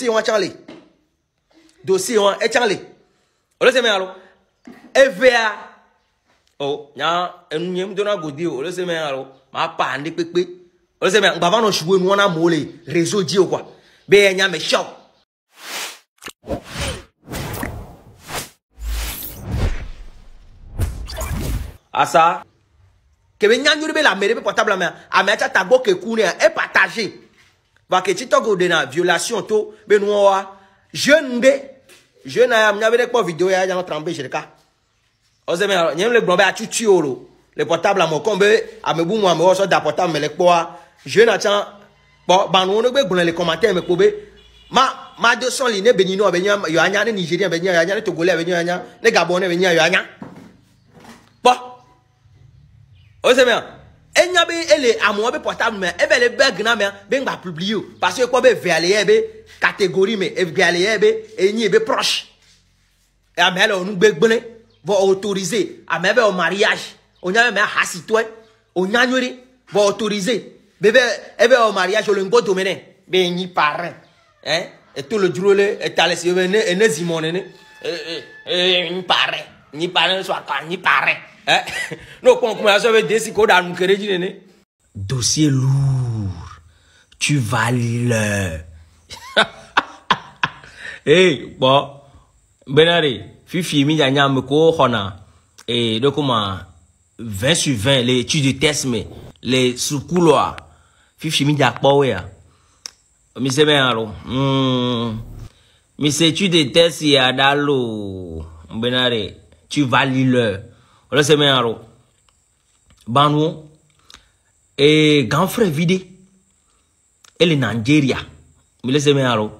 dossier wọn tsã le dossier wọn etsã le olu se me alo evea o nya enu nye ŋdona godi o olu se me alo ma pa ande kpekpe olu se me gbava nɔ suwo na mo le réseau dzi o quoi be enya me sia o. asa kebe nyanyuri be le ame ɖe a portable amea amea tsa tagbɔ keku nea e partage vake titɔgo de na violation to be nuwɔwa jeune de jeune ya miabe ɖe kpɔ video ya yanyɔ trente page ɖeka ɔsɛ mɛ nye le gblɔ be atutui o lo le portable amɔ kɔm be amebumu à sɔ da portable me le kpɔa jeune atsã kpɔ banuwo ne gbe gblɔ le commentaire me kpɔ be ma ma do sɔli ne beninu be nya yɔ anya ne nigeria be nya yɔ anya ne togolɛ be nya yɔ anya ne gabon ne be nya yɔ anya kpɔ ɔsɛ mɛ enya be ele amewo be portable me ebe le be gna me be ngba publie o parce que ko be veale ye be catégorie me e veale ye be enyi be proche e ame le onu gbegbele vo autorisé ame be o mariage onya me hasi toi onya nyori vo autorisé bebe ebe o mariage le ngoto eh, e me e e ne be enyi parrain hein et tout le drôle et talesi ne ne zimone ne eh eh enyi parrain ni nyipane ni nyipare eh no concombre ça veut dire des koda dans kere dine dossier lourd tu vas le eh, bon benari fifi mi nya me ko problème et eh, donc comment 20 sur 20 les études de test mais les sous couloirs fifi mi nya po ya mi se ben alo hmm. mi se études de test ya dalo benari tu vas lire, valides leur wala sɛ mɛn arɔ banuwo ee ganfrɛ vide ele nigeria wala sɛ mɛn arɔ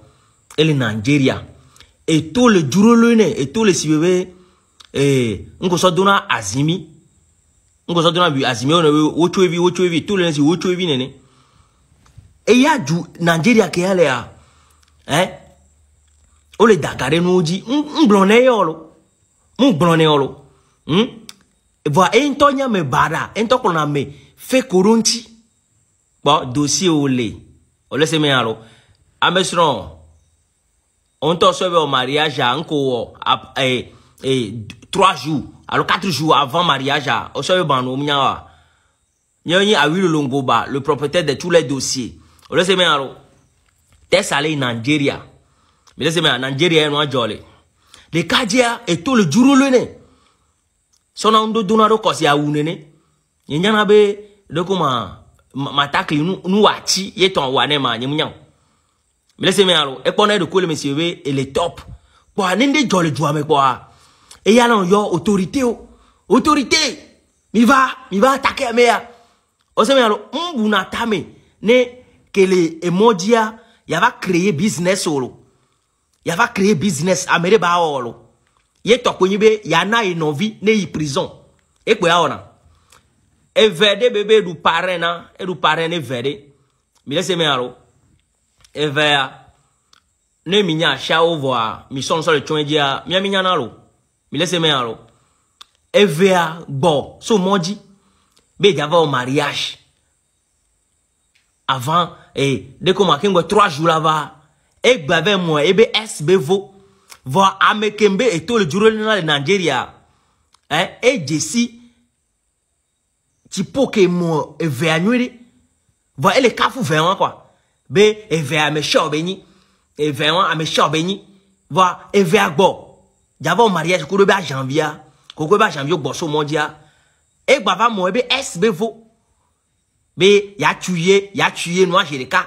ele nigeria eto le dzurolo ne eto le si be be ee nkosɔ dona azimi nkosɔ dona bi azimi wɔna be wotsoevi wotsoevi to le ne si wotsoevi nene eya dzu nigeria ke ya le ya ɛ wole daga ɖe nuwo dzi ŋgblɔ ne yɔ lo mu gblɔnɛ hmm? o lo hmm? vɔa eyi ŋutɔ nyame baɖa eyi ŋutɔ kplɔna ame fe ko ɖo ŋuti kpɔ dosie wo le o le se mi hã lo ame srɔ̃ o sɔ be mariage a ŋko wɔ a ee e, trois jours alo quatre jours avant mariage a o sɔ be banu o mi nya wa nyɛ nyi awiri longoba le propriétaire de tous les dossiers o le se mi hã lo tɛsale nigeria mi le se mi hã nigeria yɛ e nua jɔ le lekajia etole jurulene sona ndo dona do kosi awunene nyana be dokuma matakli nu nu wachi yeton wane ma nyimunyam melese me alo e pona do kole monsieur be ele top po anende jole jua me kwa e ya non yo autorité o autorité mi va mi va attaquer me ya o se alo mbu tame ne kele emojia ya va créer business olo va créer business amere ba ye tɔkponyi be yana de prison E ya et E de bebe e du parena. na eɖu e ne mi lese aro. E evea ne minya sha o voa, e mi le mi na ro. mi lese aro. E evea bo. so moji. be va mariage avant et eh, de ma trois jours là bas egblave mɔ ebe s be vo e e, e vɔ ame ke be eto le dzro na le nigeria eh, edzesi tsipo ke mɔ evea nyuie ɖe vɔ ele kafu vea wa kɔa be evea ame siawo be nyi evea wa ame siawo be nyi vɔ evea gbɔ dzavɔ mariage ko ɖo be ajanvia koko be ajanvia gbɔ so mɔ dzia egba va mɔ ebe s be vo be yatsu ye yatsu ye nua zi ɖeka.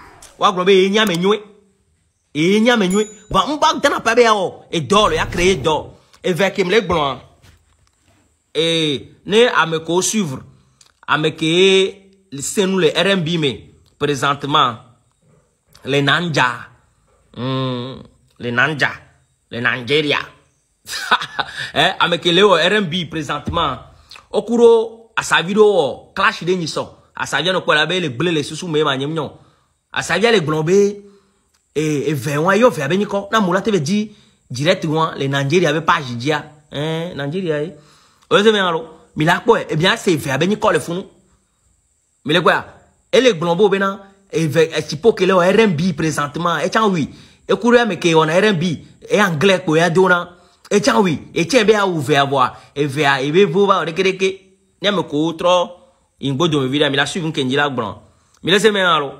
wa bɛ enya mɛ nyue enya mɛ nyue ba n ba dana pɛ bɛ ya o edɔɔlɔ ya kere edɔ evɛ kemle gblɔa ee ne ame ko suivre ame ke senu le rnb me présentement le nanja mm, le nanja le nigeria eh, ame ke le wɔ rnb présentement okuro asavi ɖewo wɔ clash ɖe nyi sɔ asavi ɖe la be le gble le susu me ma nyem nyɔ asabia le gblɔ be eve wa ye ovea be nyi kɔ na mo la te be dzi direct wa le nigeria be page dzia ɛn nigeria ye o ye se mi alo mi la kpɔ ebien ase evea be nyi kɔ le funu mi le kɔ ya ele gblɔ bo bena eve tsipo kele wɔ rnb présentement etsa wi ekuru ya me ke wɔna rnb e anglais kpo ya do na etsa wi etsa be awu vea bɔa evea ebe vo va ɖekeɖeke ne ame ko trɔ ŋgbo domevi la mi la suivi ŋkenji la gblɔ mi le se mi alo.